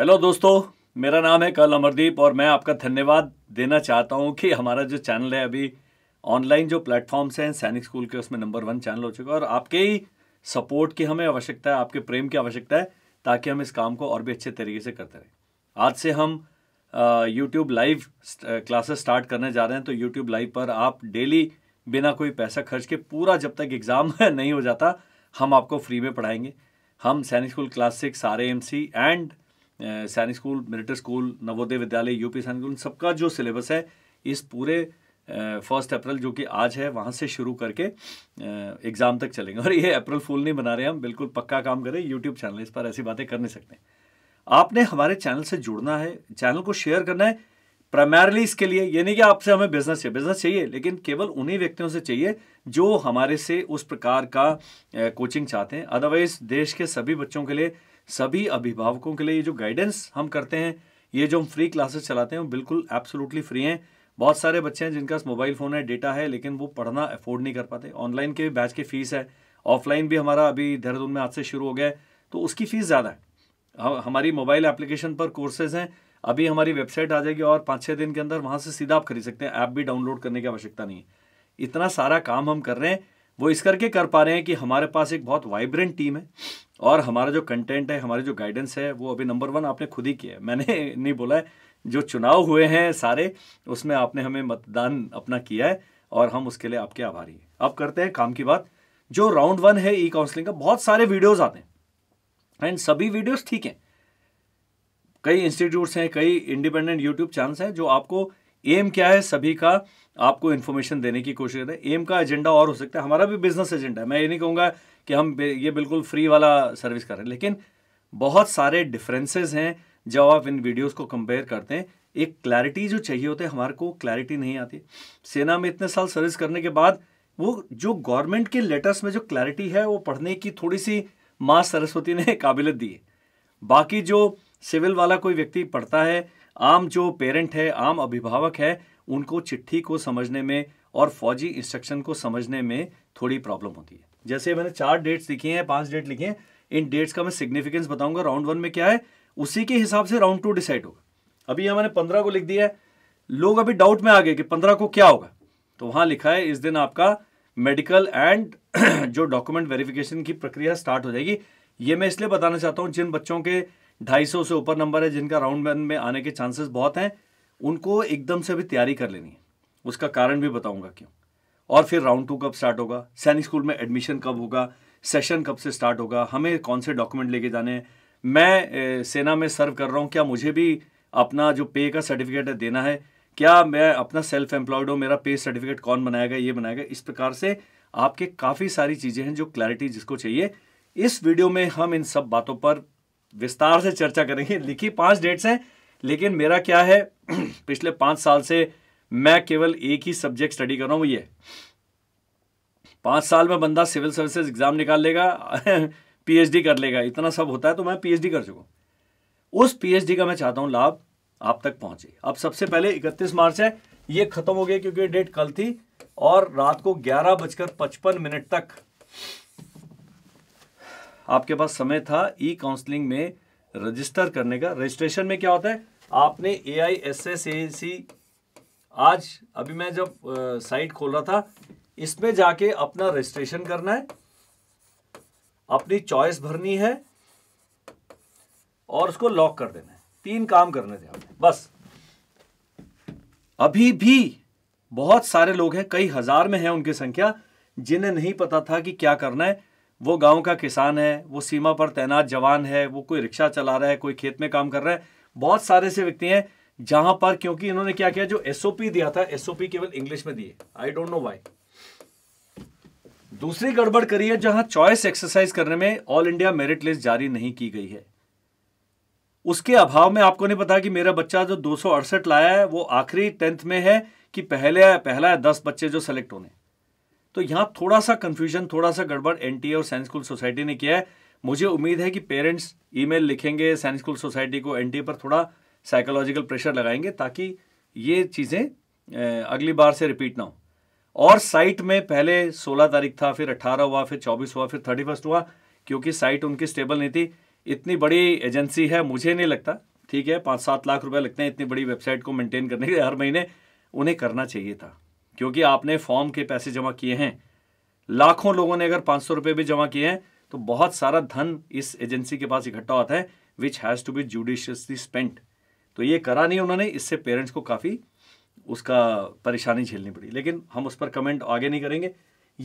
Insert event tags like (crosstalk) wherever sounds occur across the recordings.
Hello दोस्तों मेरा नाम है कल अमरदीप और मैं आपका धन्यवाद देना चाहता हूँ कि हमारा जो चैनल है अभी ऑनलाइन जो प्लेटफॉर्म्स हैं सैनिक स्कूल के उसमें नंबर वन चैनल हो चुका है और आपके ही सपोर्ट की हमें आवश्यकता है आपके प्रेम की आवश्यकता है ताकि हम इस काम को और भी अच्छे तरीके से करते रहें आज से हम यूट्यूब लाइव क्लासेस स्टार्ट करने जा रहे हैं तो यूट्यूब लाइव पर आप डेली बिना कोई पैसा खर्च के पूरा जब तक एग्ज़ाम (laughs) नहीं हो जाता हम आपको फ्री में पढ़ाएंगे हम Sainik school class six R M C and Sainik school military school Navodaya Vidyalaya UP सैनिक स्कूल सबका जो सिलेबस है इस पूरे फर्स्ट अप्रैल जो कि आज है वहाँ से शुरू करके एग्ज़ाम तक चलेंगे और ये अप्रैल फूल नहीं बना रहे हम बिल्कुल पक्का काम करें यूट्यूब चैनल इस पर ऐसी बातें कर नहीं सकते आपने हमारे चैनल से जुड़ना है चैनल को शेयर करना है प्राइमरली इसके लिए ये नहीं कि आपसे हमें बिजनेस चाहिए बिजनेस चाहिए लेकिन केवल उन्हीं व्यक्तियों से चाहिए जो हमारे से उस प्रकार का कोचिंग चाहते हैं अदरवाइज देश के सभी बच्चों के लिए सभी अभिभावकों के लिए ये जो गाइडेंस हम करते हैं ये जो हम फ्री क्लासेस चलाते हैं वो बिल्कुल एब्सोलूटली फ्री हैं बहुत सारे बच्चे हैं जिनका मोबाइल फ़ोन है डेटा है लेकिन वो पढ़ना अफोर्ड नहीं कर पाते ऑनलाइन के बैच की फ़ीस है ऑफलाइन भी हमारा अभी देहरादून में आज से शुरू हो गया है तो उसकी फ़ीस ज़्यादा है हमारी मोबाइल एप्लीकेशन पर कोर्सेज़ हैं अभी हमारी वेबसाइट आ जाएगी और पाँच छः दिन के अंदर वहाँ से सीधा आप खरीद सकते हैं ऐप भी डाउनलोड करने की आवश्यकता नहीं है इतना सारा काम हम कर रहे हैं वो इस करके कर पा रहे हैं कि हमारे पास एक बहुत वाइब्रेंट टीम है और हमारा जो कंटेंट है हमारी जो गाइडेंस है वो अभी नंबर वन आपने खुद ही किया है मैंने (laughs) नहीं बोला है जो चुनाव हुए हैं सारे उसमें आपने हमें मतदान अपना किया है और हम उसके लिए आपके आभारी हैं अब करते हैं काम की बात जो राउंड वन है ई काउंसलिंग का बहुत सारे वीडियोज़ आते हैं एंड सभी वीडियोज़ ठीक हैं कई इंस्टीट्यूट्स हैं कई इंडिपेंडेंट यूट्यूब चैनल्स हैं जो आपको एम क्या है सभी का आपको इन्फॉर्मेशन देने की कोशिश करते हैं एम का एजेंडा और हो सकता है हमारा भी बिजनेस एजेंडा है मैं ये नहीं कहूँगा कि हम ये बिल्कुल फ्री वाला सर्विस कर रहे हैं लेकिन बहुत सारे डिफरेंसेस हैं जब आप इन वीडियोस को कंपेयर करते हैं एक क्लैरिटी जो चाहिए होती है हमारे को क्लैरिटी नहीं आती सेना में इतने साल सर्विस करने के बाद वो जो गवर्नमेंट के लेटर्स में जो क्लैरिटी है वो पढ़ने की थोड़ी सी माँ सरस्वती ने (laughs) काबिलियत दी है बाकी जो सिविल वाला कोई व्यक्ति पढ़ता है आम जो पेरेंट है आम अभिभावक है उनको चिट्ठी को समझने में और फौजी इंस्ट्रक्शन को समझने में थोड़ी प्रॉब्लम होती है जैसे मैंने चार डेट्स लिखी हैं पांच डेट लिखे हैं इन डेट्स का मैं सिग्निफिकेंस बताऊंगा राउंड वन में क्या है उसी के हिसाब से राउंड टू डिसाइड होगा अभी यहां मैंने पंद्रह को लिख दिया है लोग अभी डाउट में आ गए कि पंद्रह को क्या होगा तो वहाँ लिखा है इस दिन आपका मेडिकल एंड (clears throat) जो डॉक्यूमेंट वेरिफिकेशन की प्रक्रिया स्टार्ट हो जाएगी ये मैं इसलिए बताना चाहता हूँ जिन बच्चों के ढाई से ऊपर नंबर है जिनका राउंड वन में आने के चांसेस बहुत हैं उनको एकदम से अभी तैयारी कर लेनी है उसका कारण भी बताऊंगा क्यों और फिर राउंड टू कब स्टार्ट होगा सैनिक स्कूल में एडमिशन कब होगा सेशन कब से स्टार्ट होगा हमें कौन से डॉक्यूमेंट लेके जाने हैं मैं सेना में सर्व कर रहा हूँ क्या मुझे भी अपना जो पे का सर्टिफिकेट है देना है क्या मैं अपना सेल्फ एम्प्लॉयड हूँ मेरा पे सर्टिफिकेट कौन बनाएगा ये बनाएगा इस प्रकार से आपके काफ़ी सारी चीज़ें हैं जो क्लैरिटी जिसको चाहिए इस वीडियो में हम इन सब बातों पर विस्तार से चर्चा करेंगे लिखी पांच डेट्स हैं लेकिन मेरा क्या है (clears throat) पिछले पांच साल से मैं केवल एक ही सब्जेक्ट स्टडी कर रहा हूं ये पांच साल में बंदा सिविल सर्विसेज एग्जाम निकाल लेगा पीएचडी (laughs) कर लेगा इतना सब होता है तो मैं पीएचडी कर चुका उस पीएचडी का मैं चाहता हूं लाभ आप तक पहुंचे अब सबसे पहले इकतीस मार्च है ये खत्म हो गया क्योंकि डेट कल थी और रात को ग्यारह बजकर पचपन मिनट तक आपके पास समय था ई काउंसलिंग में रजिस्टर करने का रजिस्ट्रेशन में क्या होता है आपने ए आई एस एस ए सी आज अभी मैं जब साइट खोल रहा था इसमें जाके अपना रजिस्ट्रेशन करना है अपनी चॉइस भरनी है और उसको लॉक कर देना है तीन काम करने थे आपने बस अभी भी बहुत सारे लोग हैं कई हजार में हैं उनकी संख्या जिन्हें नहीं पता था कि क्या करना है वो गांव का किसान है वो सीमा पर तैनात जवान है वो कोई रिक्शा चला रहा है कोई खेत में काम कर रहा है बहुत सारे ऐसे व्यक्ति हैं जहां पर क्योंकि इन्होंने क्या किया जो एसओपी दिया था एसओपी केवल इंग्लिश में दिए आई डोंट नो वाई दूसरी गड़बड़ करी है जहां चॉइस एक्सरसाइज करने में ऑल इंडिया मेरिट लिस्ट जारी नहीं की गई है उसके अभाव में आपको नहीं पता कि मेरा बच्चा जो दो लाया है वो आखिरी टेंथ में है कि पहले पहला है दस बच्चे जो सेलेक्ट होने तो यहाँ थोड़ा सा कन्फ्यूजन थोड़ा सा गड़बड़ एनटीए और साइंस स्कूल सोसाइटी ने किया है मुझे उम्मीद है कि पेरेंट्स ईमेल लिखेंगे साइंस स्कूल सोसाइटी को एनटीए पर थोड़ा साइकोलॉजिकल प्रेशर लगाएंगे ताकि ये चीज़ें अगली बार से रिपीट ना हो और साइट में पहले 16 तारीख था फिर 18 हुआ फिर 24 हुआ फिर थर्टी फर्स्ट हुआ क्योंकि साइट उनकी स्टेबल नहीं थी इतनी बड़ी एजेंसी है मुझे नहीं लगता ठीक है पाँच सात लाख रुपए लगते हैं इतनी बड़ी वेबसाइट को मेंटेन करने के हर महीने उन्हें करना चाहिए था क्योंकि आपने फॉर्म के पैसे जमा किए हैं लाखों लोगों ने अगर पांच सौ रुपये भी जमा किए हैं तो बहुत सारा धन इस एजेंसी के पास इकट्ठा होता है which has to be judiciously spent तो ये करा नहीं उन्होंने इससे पेरेंट्स को काफ़ी उसका परेशानी झेलनी पड़ी लेकिन हम उस पर कमेंट आगे नहीं करेंगे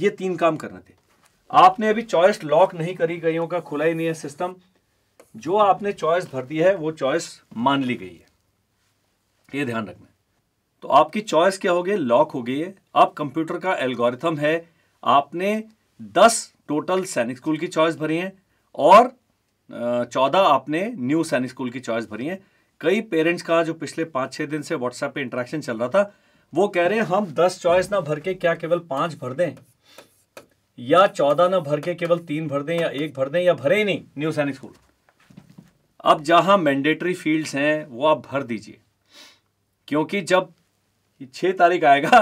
ये तीन काम करने थे आपने अभी चॉइस लॉक नहीं करी गईयों का खुला ही नहीं है सिस्टम जो आपने चॉइस भर दी है वो चॉइस मान ली गई है ये ध्यान रखना तो आपकी चॉइस क्या होगी लॉक हो गई है अब कंप्यूटर का एल्गोरिथम है आपने 10 टोटल सैनिक स्कूल की चॉइस भरी है और चौदह आपने न्यू सैनिक स्कूल की चॉइस भरी है कई पेरेंट्स का जो पिछले पाँच छः दिन से व्हाट्सएप पे इंटरेक्शन चल रहा था वो कह रहे हैं हम दस चॉइस ना भर के क्या केवल पाँच भर दें या चौदह ना भर के केवल तीन भर दें या एक भर दें या भरे ही नहीं न्यू सैनिक स्कूल अब जहां मैंडेटरी फील्ड्स हैं वो आप भर दीजिए क्योंकि जब कि छः तारीख आएगा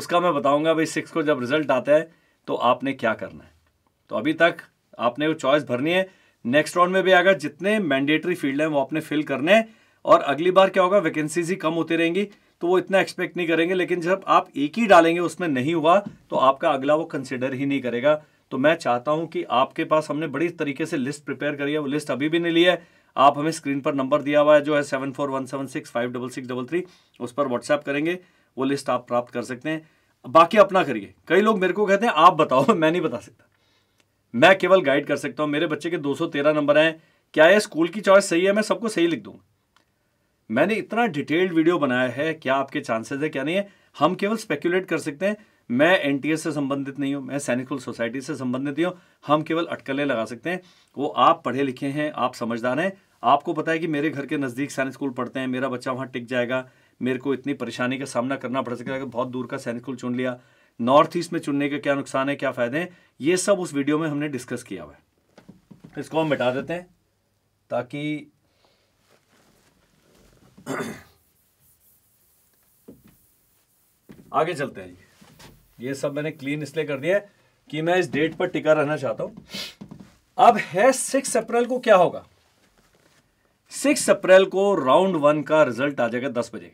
उसका मैं बताऊंगा भाई सिक्स को जब रिजल्ट आता है तो आपने क्या करना है तो अभी तक आपने वो चॉइस भरनी है नेक्स्ट राउंड में भी आएगा जितने मैंडेटरी फील्ड हैं वो आपने फिल करने हैं और अगली बार क्या होगा वैकेंसीज ही कम होती रहेंगी तो वो इतना एक्सपेक्ट नहीं करेंगे लेकिन जब आप एक ही डालेंगे उसमें नहीं हुआ तो आपका अगला वो कंसिडर ही नहीं करेगा तो मैं चाहता हूं कि आपके पास हमने बड़ी तरीके से लिस्ट प्रिपेयर करी है वो लिस्ट अभी भी नहीं ली है आप हमें स्क्रीन पर नंबर दिया हुआ है जो है seven four one seven six five double six double three उस पर व्हाट्सएप करेंगे वो लिस्ट आप प्राप्त कर सकते हैं बाकी अपना करिए कई लोग मेरे को कहते हैं आप बताओ (laughs) मैं नहीं बता सकता मैं केवल गाइड कर सकता हूं मेरे बच्चे के 213 नंबर हैं क्या ये स्कूल की चॉइस सही है मैं सबको सही लिख दूंगा मैंने इतना डिटेल्ड वीडियो बनाया है क्या आपके चांसेस है क्या नहीं है हम केवल स्पेक्यूलेट कर सकते हैं मैं एन से संबंधित नहीं हूँ मैं सैनिकल सोसाइटी से संबंधित नहीं हूँ हम केवल अटकलें लगा सकते हैं वो आप पढ़े लिखे हैं आप समझदार हैं आपको पता है कि मेरे घर के नज़दीक सैनिक स्कूल पढ़ते हैं मेरा बच्चा वहां टिक जाएगा मेरे को इतनी परेशानी का सामना करना पड़ सकता है बहुत दूर का सैनिक स्कूल चुन लिया नॉर्थ ईस्ट में चुनने के क्या नुकसान है क्या फ़ायदे हैं ये सब उस वीडियो में हमने डिस्कस किया हुआ है इसको हम मिटा देते हैं ताकि (clears throat) आगे चलते हैं ये सब मैंने क्लीन इसलिए कर दिया कि मैं इस डेट पर टिका रहना चाहता हूं अब है सिक्स अप्रैल को क्या होगा सिक्स अप्रैल को राउंड वन का रिजल्ट आ जाएगा दस बजे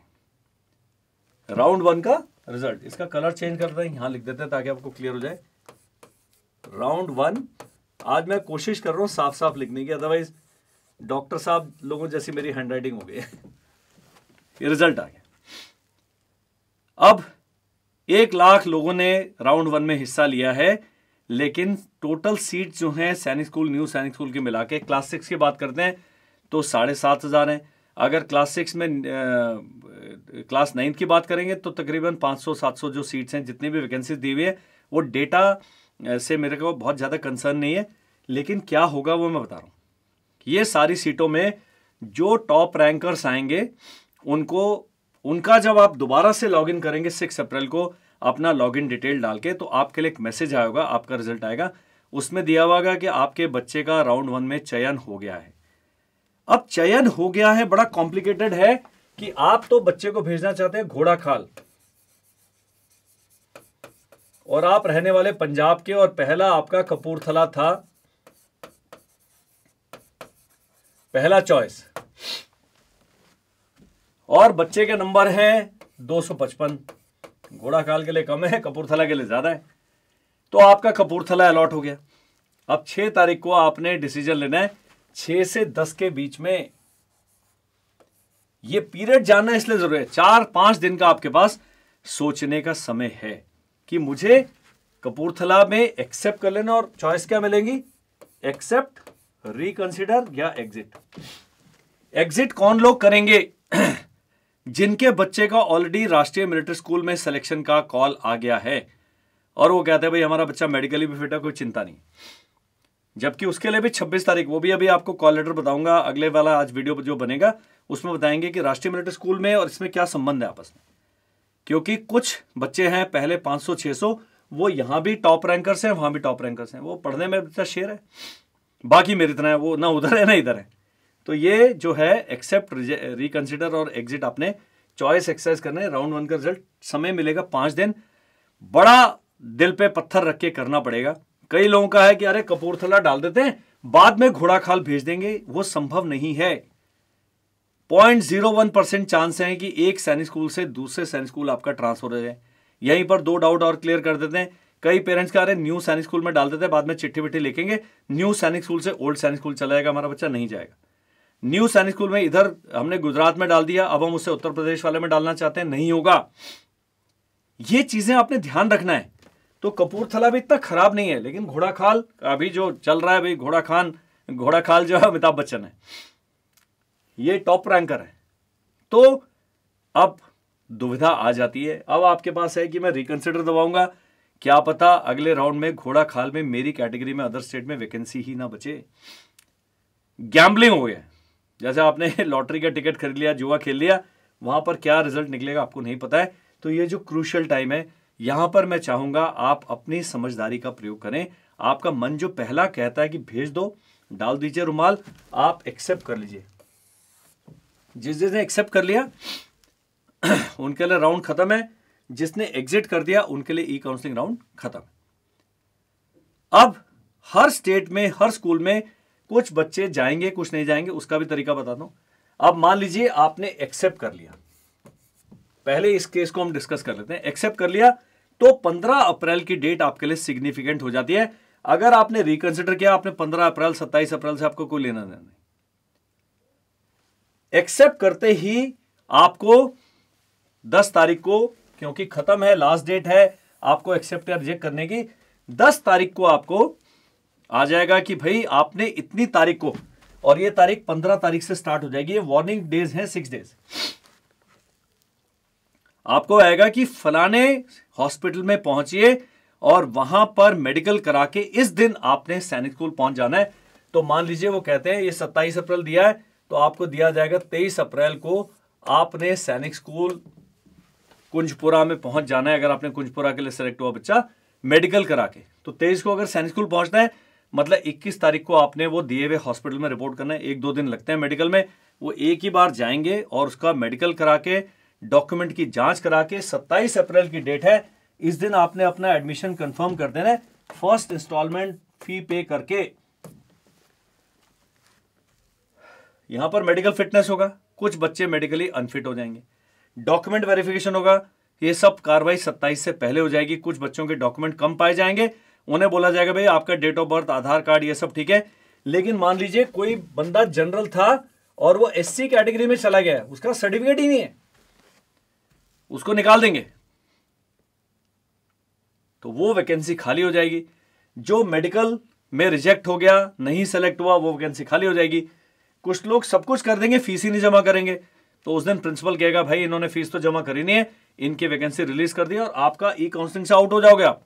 राउंड वन का रिजल्ट इसका कलर चेंज करते हैं यहां लिख देते हैं ताकि आपको क्लियर हो जाए राउंड वन आज मैं कोशिश कर रहा हूं साफ साफ लिखने की अदरवाइज डॉक्टर साहब लोगों जैसी मेरी हैंड राइटिंग हो गई ये रिजल्ट आ गया अब एक लाख लोगों ने राउंड वन में हिस्सा लिया है लेकिन टोटल सीट जो है सैनिक स्कूल न्यू सैनिक स्कूल के मिला के क्लास सिक्स की बात करते हैं तो साढ़े सात हज़ार है अगर क्लास सिक्स में क्लास नाइन्थ की बात करेंगे तो तकरीबन 500-700 जो सीट्स हैं जितनी भी वैकेंसी दी हुई है वो डेटा से मेरे को बहुत ज़्यादा कंसर्न नहीं है लेकिन क्या होगा वो मैं बता रहा हूँ ये सारी सीटों में जो टॉप रैंकर्स आएंगे उनको उनका जब आप दोबारा से लॉग करेंगे सिक्स अप्रैल को अपना लॉगिन डिटेल डाल के तो आपके लिए एक मैसेज आएगा आपका रिजल्ट आएगा उसमें दिया हुआ कि आपके बच्चे का राउंड वन में चयन हो गया है अब चयन हो गया है बड़ा कॉम्प्लिकेटेड है कि आप तो बच्चे को भेजना चाहते हैं घोड़ा खाल और आप रहने वाले पंजाब के और पहला आपका कपूरथला था पहला चॉइस और बच्चे के नंबर है 255 घोड़ा काल के लिए कम है कपूरथला के लिए ज़्यादा है तो आपका कपूरथला अलॉट हो गया अब 6 तारीख को आपने डिसीजन लेना है 6 से दस के बीच में ये पीरियड जानना इसलिए जरूरी है चार पांच दिन का आपके पास सोचने का समय है कि मुझे कपूरथला में एक्सेप्ट कर लेना और चॉइस क्या मिलेंगी एक्सेप्ट रिकंसिडर या एग्जिट एग्जिट कौन लोग करेंगे (clears throat) जिनके बच्चे का ऑलरेडी राष्ट्रीय मिलिट्री स्कूल में सिलेक्शन का कॉल आ गया है और वो कहते हैं भाई हमारा बच्चा मेडिकली भी फिट है कोई चिंता नहीं जबकि उसके लिए भी 26 तारीख वो भी अभी आपको कॉल लेटर बताऊंगा अगले वाला आज वीडियो जो बनेगा उसमें बताएंगे कि राष्ट्रीय मिलिट्री स्कूल में और इसमें क्या संबंध है आपस में क्योंकि कुछ बच्चे हैं पहले 500 600 वो यहाँ भी टॉप रैंकर्स हैं वहाँ भी टॉप रैंकर्स हैं वो पढ़ने में इतना शेर है बाकी मेरे इतना है वो ना उधर है ना इधर है तो ये जो है एक्सेप्ट रिकन्सिडर और एग्जिट आपने चॉइस एक्सरसाइज करने राउंड वन का रिजल्ट समय मिलेगा पाँच दिन बड़ा दिल पे पत्थर रख के करना पड़ेगा कई लोगों का है कि अरे कपूरथला डाल देते हैं बाद में घोड़ा खाल भेज देंगे वो संभव नहीं है point zero one percent chance है कि एक सैनिक स्कूल से दूसरे सैनिक स्कूल आपका ट्रांसफर हो जाए यहीं पर दो डाउट और क्लियर कर देते हैं कई पेरेंट्स कह रहे न्यू सैनिक स्कूल में डाल देते हैं बाद में चिट्ठी विट्ठी लिखेंगे न्यू सैनिक स्कूल से ओल्ड सैनिक स्कूल चला जाएगा हमारा बच्चा नहीं जाएगा न्यू सैनिक स्कूल में इधर हमने गुजरात में डाल दिया अब हम उसे उत्तर प्रदेश वाले में डालना चाहते हैं नहीं होगा ये चीजें आपने ध्यान रखना है तो कपूरथला भी इतना खराब नहीं है लेकिन घोड़ा खाल अभी जो चल रहा है भाई घोड़ा खान घोड़ा खाल जो है अमिताभ बच्चन है ये टॉप रैंकर है तो अब दुविधा आ जाती है अब आपके पास है कि मैं रिकंसिडर दबाऊंगा क्या पता अगले राउंड में घोड़ा खाल में मेरी कैटेगरी में अदर स्टेट में वैकेंसी ही ना बचे गैम्बलिंग हो गया जैसे आपने लॉटरी (laughs) का टिकट खरीद लिया जुआ खेल लिया वहां पर क्या रिजल्ट निकलेगा आपको नहीं पता है तो ये जो क्रूशल टाइम है यहां पर मैं चाहूंगा आप अपनी समझदारी का प्रयोग करें आपका मन जो पहला कहता है कि भेज दो डाल दीजिए रुमाल आप एक्सेप्ट कर लीजिए जिस जिसने एक्सेप्ट कर लिया (clears throat) उनके लिए राउंड खत्म है जिसने एग्जिट कर दिया उनके लिए ई काउंसलिंग राउंड खत्म अब हर स्टेट में हर स्कूल में कुछ बच्चे जाएंगे कुछ नहीं जाएंगे उसका भी तरीका बताता हूं अब मान लीजिए आपने एक्सेप्ट कर लिया पहले इस केस को हम डिस्कस कर लेते हैं एक्सेप्ट कर लिया तो 15 अप्रैल की डेट आपके लिए सिग्निफिकेंट हो जाती है अगर आपने रिकंसिडर किया आपने 15 अप्रैल 27 अप्रैल से आपको कोई लेना देना नहीं एक्सेप्ट करते ही आपको 10 तारीख को क्योंकि खत्म है लास्ट डेट है आपको एक्सेप्ट या रिजेक्ट करने की 10 तारीख को आपको आ जाएगा कि भाई आपने इतनी तारीख को और ये तारीख पंद्रह तारीख से स्टार्ट हो जाएगी ये वार्निंग डेज है सिक्स डेज आपको आएगा कि फलाने हॉस्पिटल में पहुंचिए और वहां पर मेडिकल करा के इस दिन आपने सैनिक स्कूल पहुंच जाना है तो मान लीजिए वो कहते हैं ये सत्ताईस अप्रैल दिया है तो आपको दिया जाएगा तेईस अप्रैल को आपने सैनिक स्कूल कुंजपुरा में पहुंच जाना है अगर आपने कुंजपुरा के लिए सेलेक्ट हुआ बच्चा मेडिकल करा के तो तेईस को अगर सैनिक स्कूल पहुंचना है मतलब 21 तारीख को आपने वो दिए हुए हॉस्पिटल में रिपोर्ट करना है एक दो दिन लगते हैं मेडिकल में वो एक ही बार जाएंगे और उसका मेडिकल करा के डॉक्यूमेंट की जांच करा के 27 अप्रैल की डेट है इस दिन आपने अपना एडमिशन कंफर्म कर देना है फर्स्ट इंस्टॉलमेंट फी पे करके यहां पर मेडिकल फिटनेस होगा कुछ बच्चे मेडिकली अनफिट हो जाएंगे डॉक्यूमेंट वेरिफिकेशन होगा ये सब कार्रवाई 27 से पहले हो जाएगी कुछ बच्चों के डॉक्यूमेंट कम पाए जाएंगे उन्हें बोला जाएगा भाई आपका date of birth Aadhaar card ये सब ठीक है लेकिन मान लीजिए कोई बंदा जनरल था और वो एससी कैटेगरी में चला गया उसका सर्टिफिकेट ही नहीं है उसको निकाल देंगे तो वो वैकेंसी खाली हो जाएगी जो मेडिकल में रिजेक्ट हो गया नहीं सेलेक्ट हुआ वो वैकेंसी खाली हो जाएगी कुछ लोग सब कुछ कर देंगे फीस ही नहीं जमा करेंगे तो उस दिन प्रिंसिपल कहेगा भाई इन्होंने फीस तो जमा करी नहीं है इनकी वैकेंसी रिलीज कर दी और आपका ई काउंसलिंग से आउट हो जाओगे आप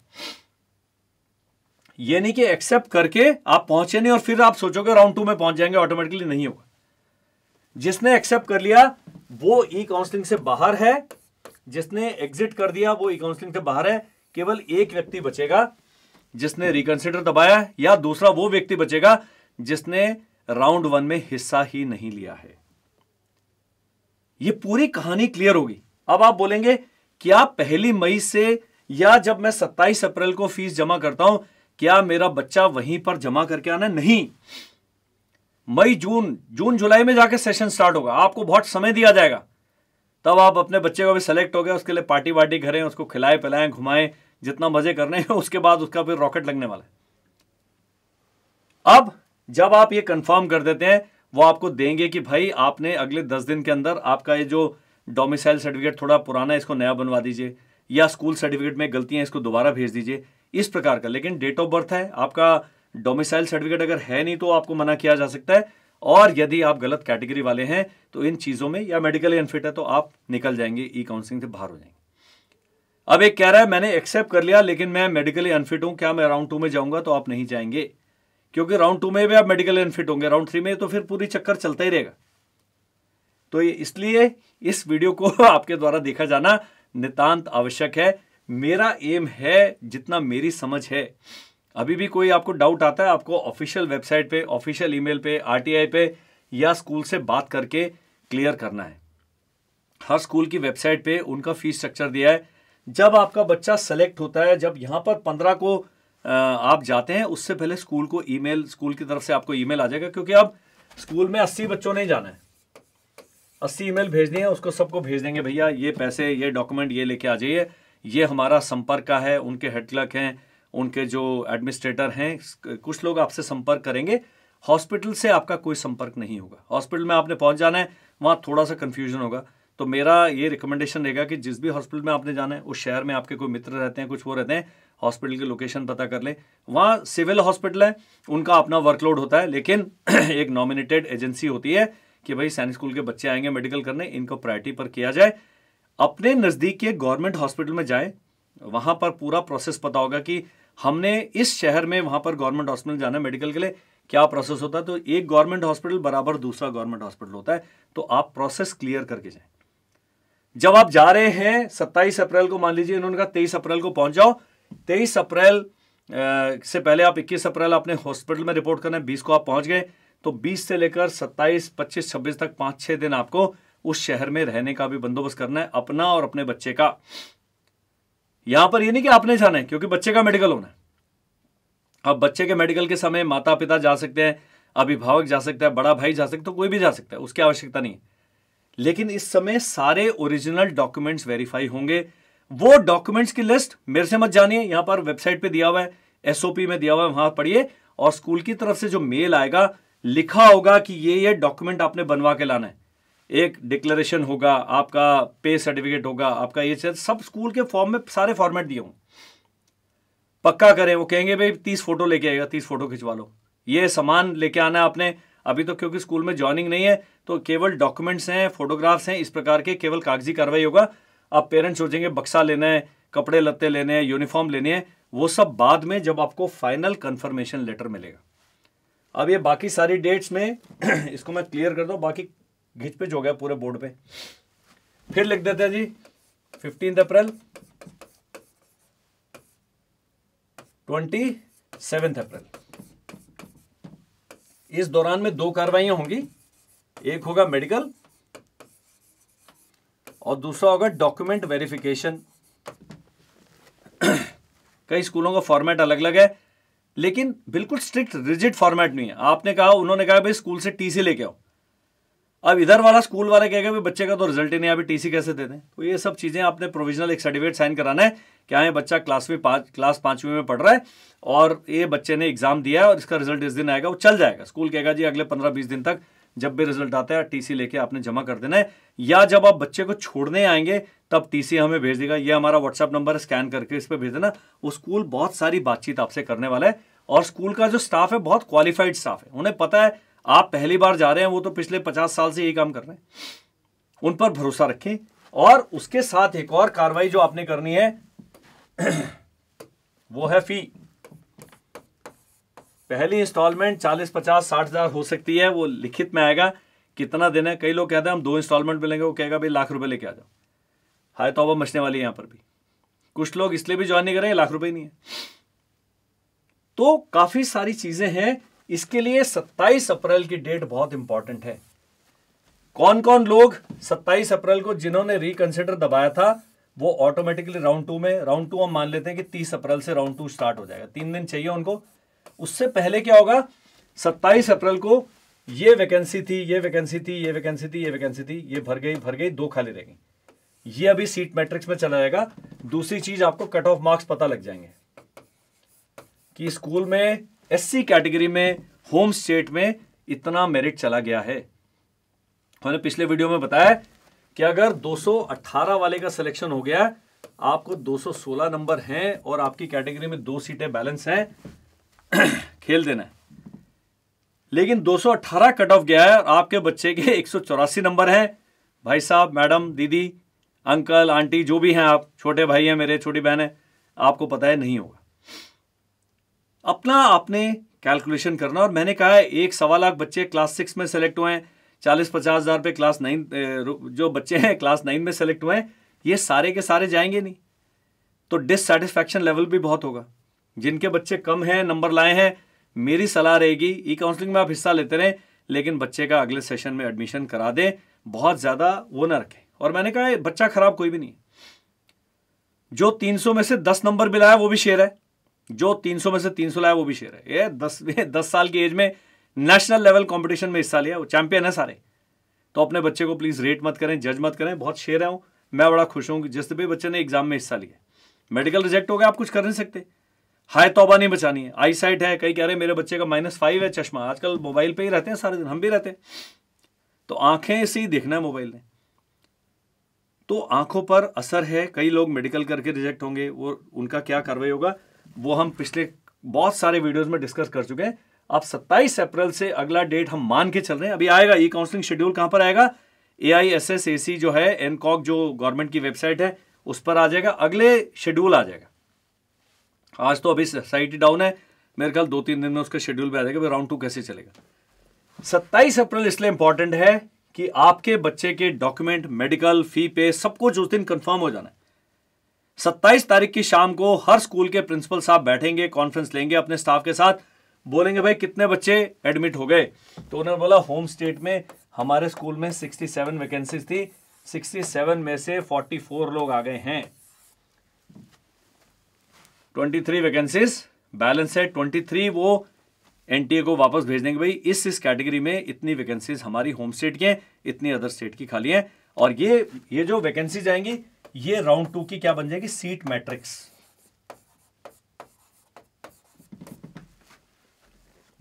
ये नहीं कि एक्सेप्ट करके आप पहुंचे नहीं और फिर आप सोचोगे राउंड टू में पहुंच जाएंगे ऑटोमेटिकली नहीं होगा जिसने एक्सेप्ट कर लिया वो ई काउंसलिंग से बाहर है जिसने एग्जिट कर दिया वो ई काउंसलिंग से बाहर है केवल एक व्यक्ति बचेगा जिसने रिकंसिडर दबाया या दूसरा वो व्यक्ति बचेगा जिसने राउंड वन में हिस्सा ही नहीं लिया है ये पूरी कहानी क्लियर होगी अब आप बोलेंगे क्या पहली मई से या जब मैं 27 अप्रैल को फीस जमा करता हूं क्या मेरा बच्चा वहीं पर जमा करके आना नहीं मई जून जून जुलाई में जाके सेशन स्टार्ट होगा आपको बहुत समय दिया जाएगा तब आप अपने बच्चे को भी सेलेक्ट हो गया उसके लिए पार्टी वार्टी करें उसको खिलाएं पिलाएं घुमाएं जितना मजे करने हैं उसके बाद उसका फिर रॉकेट लगने वाला है अब जब आप ये कंफर्म कर देते हैं वो आपको देंगे कि भाई आपने अगले दस दिन के अंदर आपका ये जो डोमिसाइल सर्टिफिकेट थोड़ा पुराना है इसको नया बनवा दीजिए या स्कूल सर्टिफिकेट में गलतियां इसको दोबारा भेज दीजिए इस प्रकार का लेकिन डेट ऑफ बर्थ है आपका डोमिसाइल सर्टिफिकेट अगर है नहीं तो आपको मना किया जा सकता है और यदि आप गलत कैटेगरी वाले हैं तो इन चीज़ों में या मेडिकली अनफिट है तो आप निकल जाएंगे ई काउंसलिंग से बाहर हो जाएंगे अब एक कह रहा है मैंने एक्सेप्ट कर लिया लेकिन मैं मेडिकली अनफिट हूं क्या मैं राउंड टू में जाऊंगा तो आप नहीं जाएंगे क्योंकि राउंड टू में भी आप मेडिकली अनफिट होंगे राउंड थ्री में तो फिर पूरी चक्कर चलता ही रहेगा तो ये इसलिए इस वीडियो को (laughs) आपके द्वारा देखा जाना नितांत आवश्यक है मेरा एम है जितना मेरी समझ है अभी भी कोई आपको डाउट आता है आपको ऑफिशियल वेबसाइट पे ऑफिशियल ईमेल पे आरटीआई पे या स्कूल से बात करके क्लियर करना है हर स्कूल की वेबसाइट पे उनका फीस स्ट्रक्चर दिया है जब आपका बच्चा सेलेक्ट होता है जब यहाँ पर पंद्रह को आप जाते हैं उससे पहले स्कूल को ईमेल स्कूल की तरफ से आपको ईमेल आ जाएगा क्योंकि अब स्कूल में अस्सी बच्चों ने जाना है अस्सी ईमेल भेजनी है उसको सबको भेज देंगे भैया ये पैसे ये डॉक्यूमेंट ये लेके आ जाइए ये हमारा संपर्क का है उनके हेड क्लर्क हैं उनके जो एडमिनिस्ट्रेटर हैं कुछ लोग आपसे संपर्क करेंगे हॉस्पिटल से आपका कोई संपर्क नहीं होगा हॉस्पिटल में आपने पहुंच जाना है वहाँ थोड़ा सा कन्फ्यूजन होगा तो मेरा ये रिकमेंडेशन रहेगा कि जिस भी हॉस्पिटल में आपने जाना है उस शहर में आपके कोई मित्र रहते हैं कुछ वो रहते हैं हॉस्पिटल की लोकेशन पता कर लें वहाँ सिविल हॉस्पिटल है उनका अपना वर्कलोड होता है लेकिन (clears throat) एक नॉमिनेटेड एजेंसी होती है कि भाई सैनिक स्कूल के बच्चे आएंगे मेडिकल करने इनको प्रायोरिटी पर किया जाए अपने नज़दीक के गवर्नमेंट हॉस्पिटल में जाएं वहाँ पर पूरा प्रोसेस पता होगा कि हमने इस शहर में वहां पर गवर्नमेंट हॉस्पिटल जाना मेडिकल के लिए क्या प्रोसेस होता है तो एक गवर्नमेंट हॉस्पिटल बराबर दूसरा गवर्नमेंट हॉस्पिटल होता है तो आप प्रोसेस क्लियर करके जाए जब आप जा रहे हैं सत्ताईस अप्रैल को मान लीजिए इन्होंने कहा तेईस अप्रैल को पहुंच जाओ तेईस अप्रैल से पहले आप इक्कीस अप्रैल अपने हॉस्पिटल में रिपोर्ट करना है बीस को आप पहुंच गए तो 20 से लेकर 27, 25, 26 तक पांच छह दिन आपको उस शहर में रहने का भी बंदोबस्त करना है अपना और अपने बच्चे का यहां पर ये नहीं कि आपने जाना है क्योंकि बच्चे का मेडिकल होना है अब बच्चे के मेडिकल के समय माता पिता जा सकते हैं अभिभावक जा सकता है बड़ा भाई जा सकता है तो कोई भी जा सकता है उसकी आवश्यकता नहीं लेकिन इस समय सारे ओरिजिनल डॉक्यूमेंट्स वेरीफाई होंगे वो डॉक्यूमेंट्स की लिस्ट मेरे से मत जानिए यहां पर वेबसाइट पे दिया हुआ है एसओपी में दिया हुआ है वहां पढ़िए और स्कूल की तरफ से जो मेल आएगा लिखा होगा कि ये ये डॉक्यूमेंट आपने बनवा के लाना है एक डिक्लेरेशन होगा आपका पे सर्टिफिकेट होगा आपका ये सब स्कूल के फॉर्म में सारे फॉर्मेट दिए हों पक्का करें वो कहेंगे भाई तीस फोटो लेके आएगा तीस फोटो खिंचवा लो ये सामान लेके आना है आपने अभी तो क्योंकि स्कूल में ज्वाइनिंग नहीं है तो केवल डॉक्यूमेंट्स हैं फोटोग्राफ्स हैं इस प्रकार के केवल कागजी कार्रवाई होगा आप पेरेंट्स सोचेंगे बक्सा लेना है कपड़े लत्ते लेने हैं यूनिफॉर्म लेने हैं वो सब बाद में जब आपको फाइनल कंफर्मेशन लेटर मिलेगा अब ये बाकी सारी डेट्स में (clears throat) इसको मैं क्लियर कर दूँ बाकी घिच पिच हो गया पूरे बोर्ड पे फिर लिख देते हैं जी fifteenth April twenty seventh April इस दौरान में दो कार्रवाइयां होंगी एक होगा मेडिकल और दूसरा होगा डॉक्यूमेंट वेरिफिकेशन (clears throat) कई स्कूलों का फॉर्मेट अलग अलग है लेकिन बिल्कुल स्ट्रिक्ट रिजिड फॉर्मेट नहीं है आपने कहा उन्होंने कहा भाई स्कूल से टीसी लेके आओ अब इधर वाला स्कूल वाला कहेगा भी बच्चे का तो रिजल्ट ही नहीं अभी टीसी कैसे दे दें तो ये सब चीज़ें आपने प्रोविजनल एक सर्टिफिकेट साइन कराना है क्या है हाँ, बच्चा क्लास में पाँच क्लास पाँचवीं में पढ़ रहा है और ये बच्चे ने एग्जाम दिया है और इसका रिजल्ट इस दिन आएगा वो चल जाएगा स्कूल कहेगा जी अगले पंद्रह बीस दिन तक जब भी रिजल्ट आता है टीसी लेके आपने जमा कर देना है या जब आप बच्चे को छोड़ने आएंगे तब टीसी हमें भेज देगा ये हमारा व्हाट्सअप नंबर स्कैन करके इस पर भेज देना वो स्कूल बहुत सारी बातचीत आपसे करने वाला है और स्कूल का जो स्टाफ है बहुत क्वालिफाइड स्टाफ है उन्हें पता है आप पहली बार जा रहे हैं वो तो पिछले पचास साल से यही काम कर रहे हैं उन पर भरोसा रखें और उसके साथ एक और कार्रवाई जो आपने करनी है (clears throat) वो है फी पहली इंस्टॉलमेंट चालीस पचास साठ हजार हो सकती है वो लिखित में आएगा कितना देना है कई लोग कहते हैं हम दो इंस्टॉलमेंट में लेंगे वो कहेगा भाई लाख रुपए लेके आ जाओ हाय तोबा मचने वाली है पर भी कुछ लोग इसलिए भी ज्वाइन नहीं करें लाख रुपए नहीं है तो काफी सारी चीजें हैं इसके लिए 27 अप्रैल की डेट बहुत इंपॉर्टेंट है कौन कौन लोग 27 अप्रैल को जिन्होंने रिकंसिडर दबाया था वो ऑटोमेटिकली राउंड टू में राउंड टू हम मान लेते हैं कि 30 अप्रैल से राउंड टू स्टार्ट हो जाएगा तीन दिन चाहिए उनको उससे पहले क्या होगा 27 अप्रैल को ये वैकेंसी थी ये वैकेंसी थी ये वैकेंसी थी ये वैकेंसी थी ये भर गई भर गई दो खाली रह गई ये अभी सीट मैट्रिक्स में चला जाएगा दूसरी चीज आपको कट ऑफ मार्क्स पता लग जाएंगे कि स्कूल में एससी कैटेगरी में होम स्टेट में इतना मेरिट चला गया है हमने पिछले वीडियो में बताया कि अगर 218 वाले का सिलेक्शन हो गया आपको 216 नंबर हैं और आपकी कैटेगरी में दो सीटें बैलेंस हैं (clears throat) खेल देना है लेकिन 218 कट ऑफ गया है और आपके बच्चे के एक नंबर हैं भाई साहब मैडम दीदी अंकल आंटी जो भी हैं आप छोटे भाई हैं मेरे छोटी बहन है आपको पता है नहीं होगा अपना आपने कैलकुलेशन करना और मैंने कहा है एक सवा लाख बच्चे क्लास सिक्स में सेलेक्ट हुए हैं चालीस पचास हज़ार रुपये क्लास नाइन जो बच्चे हैं क्लास नाइन में सेलेक्ट हुए हैं ये सारे के सारे जाएंगे नहीं तो डिससेटिस्फैक्शन लेवल भी बहुत होगा जिनके बच्चे कम हैं नंबर लाए हैं मेरी सलाह रहेगी ई काउंसलिंग में आप हिस्सा लेते रहें लेकिन बच्चे का अगले सेशन में एडमिशन करा दें बहुत ज़्यादा वो ना रखें और मैंने कहा बच्चा खराब कोई भी नहीं जो 300 में से 10 नंबर मिला है वो भी शेयर है जो 300 में से 300 लाया वो भी शेयर है ये दस (laughs) दस साल की एज में नेशनल लेवल कंपटीशन में हिस्सा लिया वो चैंपियन है सारे तो अपने बच्चे को प्लीज़ रेट मत करें जज मत करें बहुत शेयर है हूं मैं बड़ा खुश हूँ कि जिस भी बच्चे ने एग्जाम में हिस्सा लिया मेडिकल रिजेक्ट हो गया आप कुछ कर नहीं सकते हाय तोबा नहीं बचानी है आई साइट है कई कह रहे मेरे बच्चे का माइनस फाइव है चश्मा आजकल मोबाइल पे ही रहते हैं सारे दिन हम भी रहते हैं तो आंखें से ही देखना है मोबाइल ने तो आंखों पर असर है कई लोग मेडिकल करके रिजेक्ट होंगे वो उनका क्या कार्रवाई होगा वो हम पिछले बहुत सारे वीडियोस में डिस्कस कर चुके हैं अब 27 अप्रैल से अगला डेट हम मान के चल रहे हैं अभी आएगा ई काउंसलिंग शेड्यूल कहां पर आएगा ए आई एस एस ए सी जो है एनकॉक जो गवर्नमेंट की वेबसाइट है उस पर आ जाएगा अगले शेड्यूल आ जाएगा आज तो अभी सोसाइटी डाउन है मेरे ख्याल दो तीन दिन में उसका शेड्यूल भी आ जाएगा राउंड टू कैसे चलेगा सत्ताईस अप्रैल इसलिए इंपॉर्टेंट है कि आपके बच्चे के डॉक्यूमेंट मेडिकल फी पे सब कुछ उस दिन कंफर्म हो जाना है सत्ताईस तारीख की शाम को हर स्कूल के प्रिंसिपल साहब बैठेंगे कॉन्फ्रेंस लेंगे अपने स्टाफ के साथ बोलेंगे भाई कितने बच्चे एडमिट हो गए तो उन्होंने बोला होम स्टेट में हमारे स्कूल में 67 वैकेंसीज थी 67 में से 44 लोग आ गए हैं 23 वैकेंसीज बैलेंस है 23 वो एनटीए को वापस भेज देंगे भाई इस इस कैटेगरी में इतनी वैकेंसीज हमारी होम स्टेट की हैं इतनी अदर स्टेट की खाली हैं और ये ये जो वैकेंसीज आएंगी ये राउंड टू की क्या बन जाएगी सीट मैट्रिक्स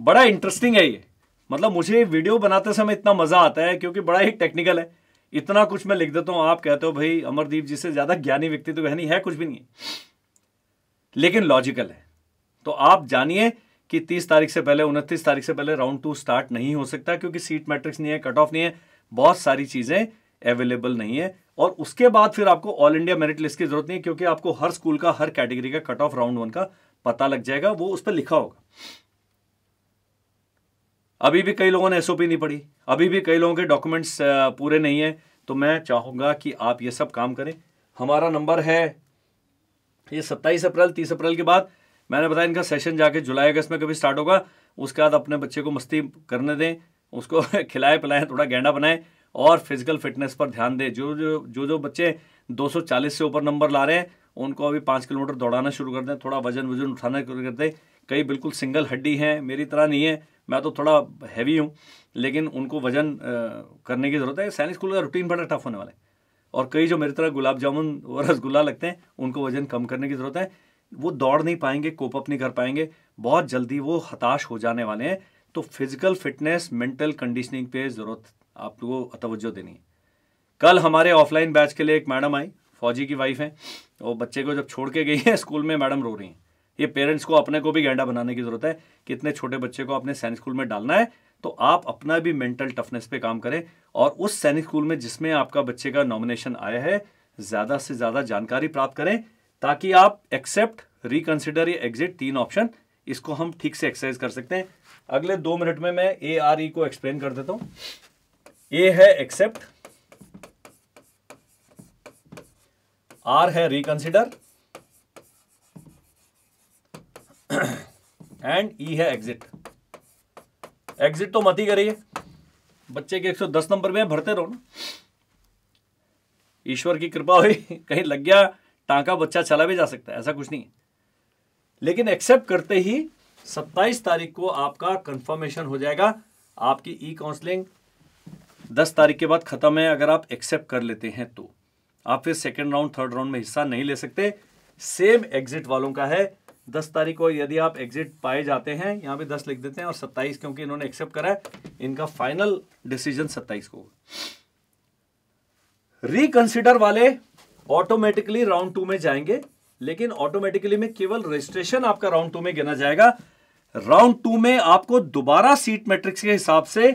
बड़ा इंटरेस्टिंग है ये मतलब मुझे वीडियो बनाते समय इतना मजा आता है क्योंकि बड़ा ही टेक्निकल है इतना कुछ मैं लिख देता हूं आप कहते हो भाई अमरदीप जी से ज्यादा ज्ञानी व्यक्ति तो कहनी है कुछ भी नहीं लेकिन लॉजिकल है तो आप जानिए कि 30 तारीख से पहले उनतीस तारीख से पहले राउंड टू स्टार्ट नहीं हो सकता क्योंकि सीट मैट्रिक्स नहीं है कट ऑफ नहीं है बहुत सारी चीजें अवेलेबल नहीं है और उसके बाद फिर आपको ऑल इंडिया मेरिट लिस्ट की जरूरत नहीं है क्योंकि आपको हर स्कूल का हर कैटेगरी का कट ऑफ राउंड वन का पता लग जाएगा वो उस पर लिखा होगा अभी भी कई लोगों ने एसओपी नहीं पढ़ी अभी भी कई लोगों के डॉक्यूमेंट्स पूरे नहीं है तो मैं चाहूंगा कि आप ये सब काम करें हमारा नंबर है ये सत्ताईस अप्रैल तीस अप्रैल के बाद मैंने बताया इनका सेशन जाके जुलाई अगस्त में कभी स्टार्ट होगा उसके बाद अपने बच्चे को मस्ती करने दें उसको (laughs) खिलाए पिलाएं थोड़ा गेंडा बनाएं और फिजिकल फिटनेस पर ध्यान दें जो जो जो जो बच्चे 240 से ऊपर नंबर ला रहे हैं उनको अभी पाँच किलोमीटर दौड़ाना शुरू कर दें थोड़ा वजन वजन उठाना शुरू कर दें कई बिल्कुल सिंगल हड्डी हैं मेरी तरह नहीं है मैं तो थोड़ा हैवी हूँ लेकिन उनको वजन करने की ज़रूरत है सैनिक स्कूल का रूटीन बड़ा टफ होने वाला है और कई जो मेरी तरह गुलाब जामुन (laughs) और रसगुल्ला लगते हैं उनको वजन कम करने की ज़रूरत है वो दौड़ नहीं पाएंगे कोप अप नहीं कर पाएंगे बहुत जल्दी वो हताश हो जाने वाले हैं तो फिजिकल फिटनेस मेंटल कंडीशनिंग पे ज़रूरत आपको तवज्जो देनी है कल हमारे ऑफलाइन बैच के लिए एक मैडम आई फौजी की वाइफ हैं और बच्चे को जब छोड़ के गई है स्कूल में मैडम रो रही हैं ये पेरेंट्स को अपने को भी गेंडा बनाने की ज़रूरत है कि इतने छोटे बच्चे को अपने सैनिक स्कूल में डालना है तो आप अपना भी मेंटल टफनेस पे काम करें और उस सैनिक स्कूल में जिसमें आपका बच्चे का नॉमिनेशन आया है ज़्यादा से ज़्यादा जानकारी प्राप्त करें ताकि आप एक्सेप्ट रिकंसिडर या एग्जिट तीन ऑप्शन इसको हम ठीक से एक्सरसाइज कर सकते हैं अगले दो मिनट में मैं ए e को एक्सप्लेन कर देता हूँ ए है एक्सेप्ट आर है रिकंसिडर एंड ई है एग्जिट एग्जिट तो मत ही करिए बच्चे के 110 नंबर में भरते रहो ना ईश्वर की कृपा हुई कहीं लग गया टांका बच्चा चला भी जा सकता है ऐसा कुछ नहीं लेकिन एक्सेप्ट करते ही 27 तारीख को आपका कंफर्मेशन हो जाएगा आपकी ई काउंसलिंग दस तारीख के बाद ख़त्म है अगर आप एक्सेप्ट कर लेते हैं तो आप फिर सेकेंड राउंड थर्ड राउंड में हिस्सा नहीं ले सकते सेम एग्जिट वालों का है दस तारीख को यदि आप एग्जिट पाए जाते हैं यहाँ पे दस लिख देते हैं और सत्ताईस क्योंकि इन्होंने एक्सेप्ट करा है इनका फाइनल डिसीजन सत्ताईस को रिकंसिडर वाले ऑटोमेटिकली राउंड टू में जाएंगे लेकिन ऑटोमेटिकली में केवल रजिस्ट्रेशन आपका राउंड टू में गिना जाएगा राउंड टू में आपको दोबारा सीट मैट्रिक्स के हिसाब से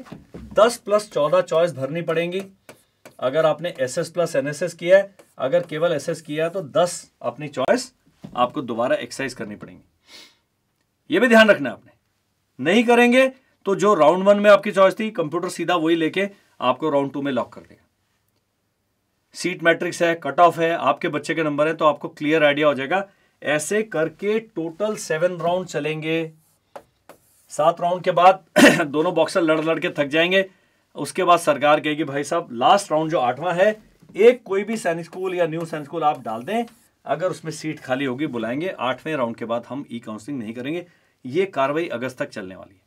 10 प्लस 14 चॉइस भरनी पड़ेंगी अगर आपने एस एस प्लस एन किया है अगर केवल एस एस किया है तो 10 अपनी चॉइस आपको दोबारा एक्सरसाइज करनी पड़ेगी यह भी ध्यान रखना आपने नहीं करेंगे तो जो राउंड वन में आपकी चॉइस थी कंप्यूटर सीधा वही लेके आपको राउंड टू में लॉक कर देगा सीट मैट्रिक्स है कट ऑफ है आपके बच्चे के नंबर है तो आपको क्लियर आइडिया हो जाएगा ऐसे करके टोटल सेवन राउंड चलेंगे सात राउंड के बाद (clears throat) दोनों बॉक्सर लड़ लड़ के थक जाएंगे उसके बाद सरकार कहेगी भाई साहब लास्ट राउंड जो आठवां है एक कोई भी सैनिक स्कूल या न्यू सैनिक स्कूल आप डाल दें अगर उसमें सीट खाली होगी बुलाएंगे आठवें राउंड के बाद हम ई काउंसलिंग नहीं करेंगे ये कार्रवाई अगस्त तक चलने वाली है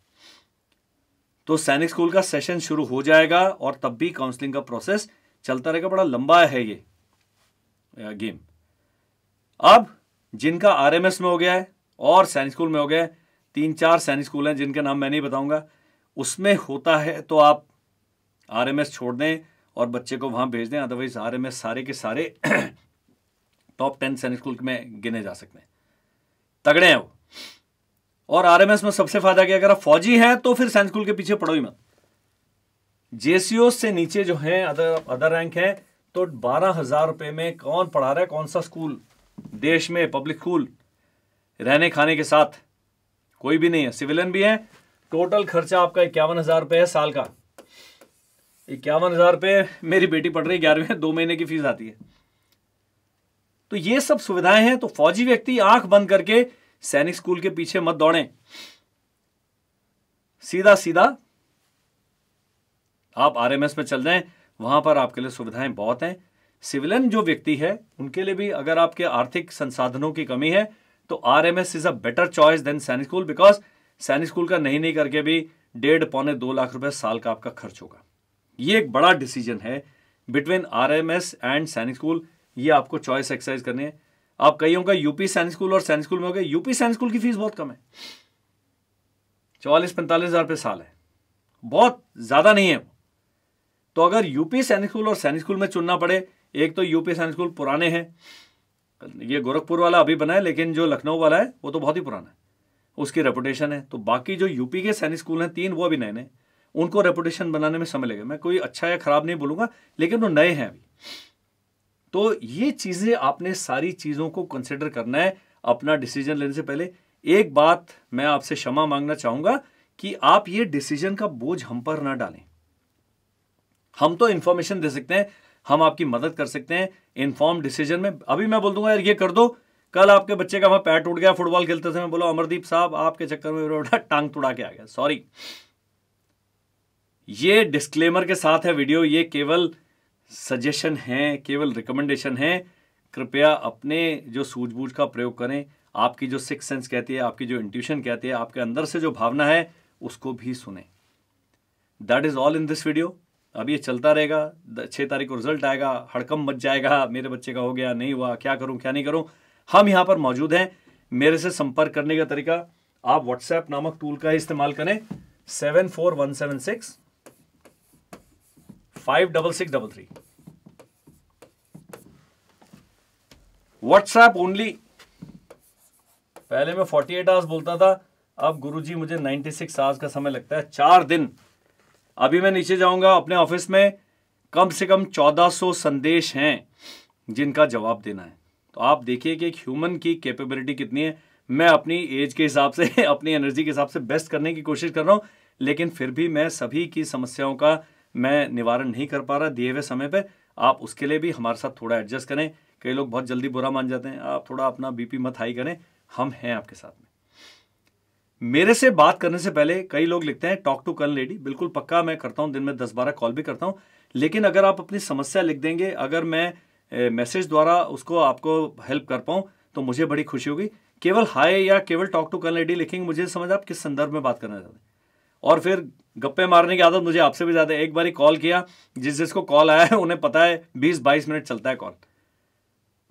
तो सैनिक स्कूल का सेशन शुरू हो जाएगा और तब भी काउंसलिंग का प्रोसेस चलता रहेगा बड़ा लंबा है ये गेम अब जिनका आरएमएस में हो गया है और सैनिक स्कूल में हो गया है तीन चार सैनिक स्कूल हैं जिनके नाम मैं नहीं बताऊंगा उसमें होता है तो आप आर छोड़ दें और बच्चे को वहाँ भेज दें अदरवाइज आर सारे के सारे टॉप (clears throat) टेन सैनिक स्कूल में गिने जा सकते हैं तगड़े हैं वो और आरएमएस में सबसे फायदा क्या अगर आप फौजी हैं तो फिर सैनिक स्कूल के पीछे पढ़ो ही मत जेसीओ से नीचे जो है अदर अदर रैंक है तो बारह हजार रुपये में कौन पढ़ा रहा है कौन सा स्कूल देश में पब्लिक स्कूल रहने खाने के साथ कोई भी नहीं है सिविलियन भी है टोटल खर्चा आपका इक्यावन हजार रुपये है साल का इक्यावन हजार रुपये मेरी बेटी पढ़ रही है ग्यारहवीं दो महीने की फीस आती है तो ये सब सुविधाएं हैं तो फौजी व्यक्ति आंख बंद करके सैनिक स्कूल के पीछे मत दौड़े सीधा सीधा आप आरएमएस में चल जाएं वहां पर आपके लिए सुविधाएं बहुत हैं सिविलियन जो व्यक्ति है उनके लिए भी अगर आपके आर्थिक संसाधनों की कमी है तो R M S is a better choice than Sainik school because Sainik school का नहीं नहीं करके भी डेढ़ पौने दो लाख रुपए साल का आपका खर्च होगा ये एक बड़ा डिसीजन है between R M S and Sainik school ये आपको चॉइस एक्सरसाइज करनी है आप कहीं होगा यूपी सैनिक स्कूल और सैनिक स्कूल में हो गए यूपी सैनिक स्कूल की फीस बहुत कम है चौवालीस पैंतालीस हजार रुपये साल है बहुत ज़्यादा नहीं है तो अगर यूपी सैनिक स्कूल और सैनिक स्कूल में चुनना पड़े एक तो यूपी सैनिक स्कूल पुराने हैं ये गोरखपुर वाला अभी बना है लेकिन जो लखनऊ वाला है वो तो बहुत ही पुराना है उसकी रेपुटेशन है तो बाकी जो यूपी के सैनिक स्कूल हैं तीन वो अभी नए नए उनको रेपुटेशन बनाने में समय लगेगा मैं कोई अच्छा या ख़राब नहीं बोलूंगा लेकिन वो नए हैं अभी तो ये चीज़ें आपने सारी चीज़ों को कंसिडर करना है अपना डिसीजन लेने से पहले एक बात मैं आपसे क्षमा मांगना चाहूंगा कि आप ये डिसीजन का बोझ हम पर ना डालें हम तो इंफॉर्मेशन दे सकते हैं हम आपकी मदद कर सकते हैं इन्फॉर्म डिसीजन में अभी मैं बोल दूंगा यार ये कर दो कल आपके बच्चे का वहां पैर टूट गया फुटबॉल खेलते थे मैं बोला अमरदीप साहब आपके चक्कर में टांग तोड़ा के आ गया सॉरी ये डिस्क्लेमर के साथ है वीडियो ये केवल सजेशन है केवल रिकमेंडेशन है कृपया अपने जो सूझबूझ का प्रयोग करें आपकी जो सिक्स सेंस कहती है आपकी जो इंट्यूशन कहती है आपके अंदर से जो भावना है उसको भी सुने that is all in this video अब ये चलता रहेगा छः तारीख को रिजल्ट आएगा हड़कम मच जाएगा मेरे बच्चे का हो गया नहीं हुआ क्या करूँ क्या नहीं करूँ हम यहाँ पर मौजूद हैं मेरे से संपर्क करने का तरीका आप व्हाट्सएप नामक टूल का इस्तेमाल करें seven four one seven six five double six double three WhatsApp only पहले मैं फोर्टी एट आवर्स बोलता था अब गुरुजी मुझे सिक्स आवर्स का समय लगता है चार दिन अभी मैं नीचे जाऊंगा अपने ऑफिस में कम से कम 1400 संदेश हैं जिनका जवाब देना है तो आप देखिए कि एक ह्यूमन की कैपेबिलिटी कितनी है मैं अपनी एज के हिसाब से (laughs) अपनी एनर्जी के हिसाब से बेस्ट करने की कोशिश कर रहा हूँ लेकिन फिर भी मैं सभी की समस्याओं का मैं निवारण नहीं कर पा रहा दिए हुए समय पर आप उसके लिए भी हमारे साथ थोड़ा एडजस्ट करें कई लोग बहुत जल्दी बुरा मान जाते हैं आप थोड़ा अपना बीपी मत हाई करें हम हैं आपके साथ में मेरे से बात करने से पहले कई लोग लिखते हैं टॉक टू कर्न लेडी बिल्कुल पक्का मैं करता हूँ दिन में दस बारह कॉल भी करता हूँ लेकिन अगर आप अपनी समस्या लिख देंगे अगर मैं मैसेज द्वारा उसको आपको हेल्प कर पाऊँ तो मुझे बड़ी खुशी होगी केवल हाय या केवल टॉक टू कर्न लेडी लिखेंगे मुझे समझ आप किस संदर्भ में बात करना चाहते हैं और फिर गप्पे मारने की आदत मुझे आपसे भी ज़्यादा एक बार कॉल किया जिस जिसको कॉल आया है उन्हें पता है बीस बाईस मिनट चलता है कॉल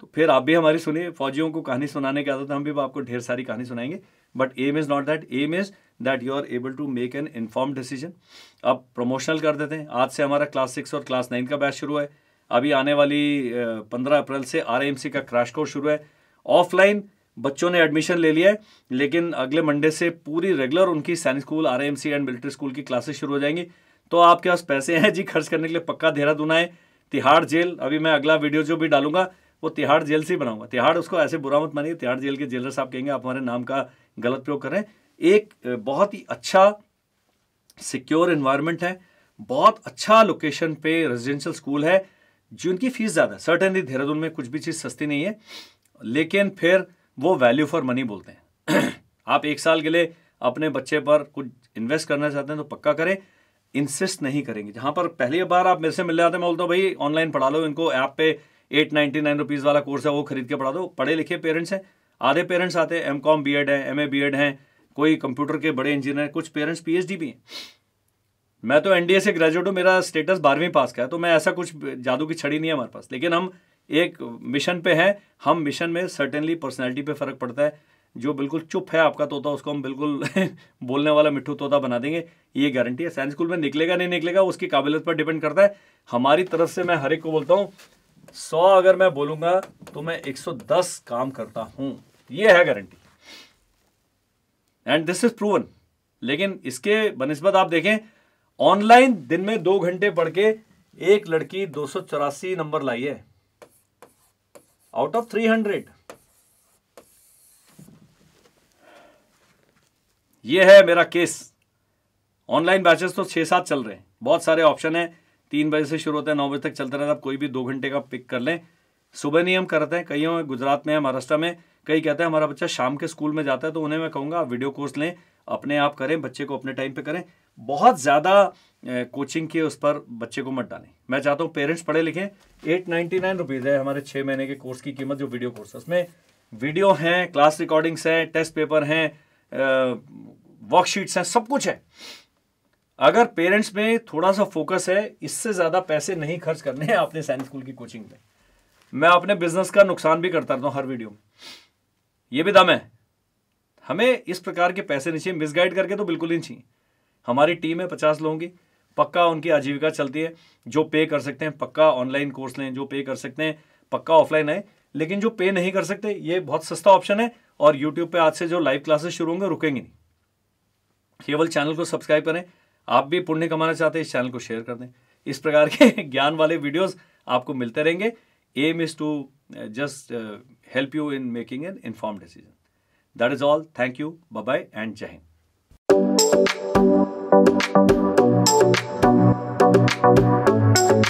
तो फिर आप भी हमारी सुनिए फौजियों को कहानी सुनाने की आदत हम भी आपको ढेर सारी कहानी सुनाएंगे but aim is not that aim is that you are able to make an inform decision अब प्रमोशनल कर देते हैं आज से हमारा क्लास सिक्स और क्लास नाइन का बैच शुरू है अभी आने वाली पंद्रह अप्रैल से आर का क्रैश कोर्स शुरू है ऑफलाइन बच्चों ने एडमिशन ले लिया है लेकिन अगले मंडे से पूरी रेगुलर उनकी Sainik school R and military school की क्लासेस शुरू हो जाएंगी तो आपके पास पैसे हैं जी खर्च करने के लिए पक्का देहरादून आए तिहाड़ जेल अभी मैं अगला वीडियो जो भी डालूंगा वो तिहाड़ जेल से बनाऊंगा तिहाड़ उसको ऐसे बुरा मत मानिए तिहाड़ जेल के जेलर साहब कहेंगे आप हमारे नाम का गलत प्रयोग करें एक बहुत ही अच्छा सिक्योर इन्वायरमेंट है बहुत अच्छा लोकेशन पे रेजिडेंशियल स्कूल है जिनकी फीस ज़्यादा सर्टनली देहरादून में कुछ भी चीज़ सस्ती नहीं है लेकिन फिर वो वैल्यू फॉर मनी बोलते हैं (clears throat) आप एक साल के लिए अपने बच्चे पर कुछ इन्वेस्ट करना चाहते हैं तो पक्का करें इंसिस्ट नहीं करेंगे जहाँ पर पहली बार आप मेरे से मिलने आते हैं मैं बोलता हूँ भाई ऑनलाइन पढ़ा लो इनको ऐप पे एट नाइन्टी नाइन रुपीज़ वाला कोर्स है वो खरीद के पढ़ा दो पढ़े लिखे पेरेंट्स हैं आधे पेरेंट्स आते हैं एम कॉम बी एड है एम ए बी एड हैं कोई कंप्यूटर के बड़े इंजीनियर कुछ पेरेंट्स पीएचडी भी हैं मैं तो एनडीए से ग्रेजुएट हूँ मेरा स्टेटस बारहवीं पास का है तो मैं ऐसा कुछ जादू की छड़ी नहीं है हमारे पास लेकिन हम एक मिशन पे हैं हम मिशन में सर्टेनली पर्सनैलिटी पर फ़र्क पड़ता है जो बिल्कुल चुप है आपका तोता उसको हम बिल्कुल (laughs) बोलने वाला मिठू तोता बना देंगे ये गारंटी है साइंस स्कूल में निकलेगा नहीं निकलेगा उसकी काबिलियत पर डिपेंड करता है हमारी तरफ से मैं हर एक को बोलता हूँ सौ अगर मैं बोलूंगा तो मैं 110 काम करता हूं ये है guarantee and this is proven लेकिन इसके बनस्बत आप देखें ऑनलाइन दिन में दो घंटे पढ़ के एक लड़की दो नंबर लाई है आउट ऑफ 300 ये है मेरा केस ऑनलाइन बैचेस तो छह सात चल रहे हैं बहुत सारे ऑप्शन हैं तीन बजे से शुरू होता है नौ बजे तक चलता रहता है आप कोई भी दो घंटे का पिक कर लें सुबह नहीं हम करते हैं कई गुजरात में महाराष्ट्र में कई कहते हैं हमारा बच्चा शाम के स्कूल में जाता है तो उन्हें मैं कहूँगा आप वीडियो कोर्स लें अपने आप करें बच्चे को अपने टाइम पर करें बहुत ज़्यादा कोचिंग के उस पर बच्चे को मत डालें मैं चाहता हूँ पेरेंट्स पढ़े लिखें एट नाइन्टी नाइन रुपीज़ है हमारे छः महीने के कोर्स की कीमत जो वीडियो कोर्स है उसमें वीडियो हैं क्लास रिकॉर्डिंग्स हैं टेस्ट पेपर हैं वर्कशीट्स हैं सब कुछ है अगर पेरेंट्स में थोड़ा सा फोकस है इससे ज़्यादा पैसे नहीं खर्च करने हैं आपने साइंस स्कूल की कोचिंग में मैं अपने बिजनेस का नुकसान भी करता रहता हूं हर वीडियो में यह भी दम है हमें इस प्रकार के पैसे नहीं चाहिए मिसगाइड करके तो बिल्कुल ही नहीं चाहिए हमारी टीम है पचास लोगों की पक्का उनकी आजीविका चलती है जो पे कर सकते हैं पक्का ऑनलाइन कोर्स लें जो पे कर सकते हैं पक्का ऑफलाइन है लेकिन जो पे नहीं कर सकते ये बहुत सस्ता ऑप्शन है और यूट्यूब पे आज से जो लाइव क्लासेस शुरू होंगे रुकेंगे नहीं केवल चैनल को सब्सक्राइब करें आप भी पुण्य कमाना चाहते हैं इस चैनल को शेयर कर दें इस प्रकार के (laughs) ज्ञान वाले वीडियोस आपको मिलते रहेंगे aim is to just help you in making an inform decision that is all thank you bye and जय हिंद Thank you.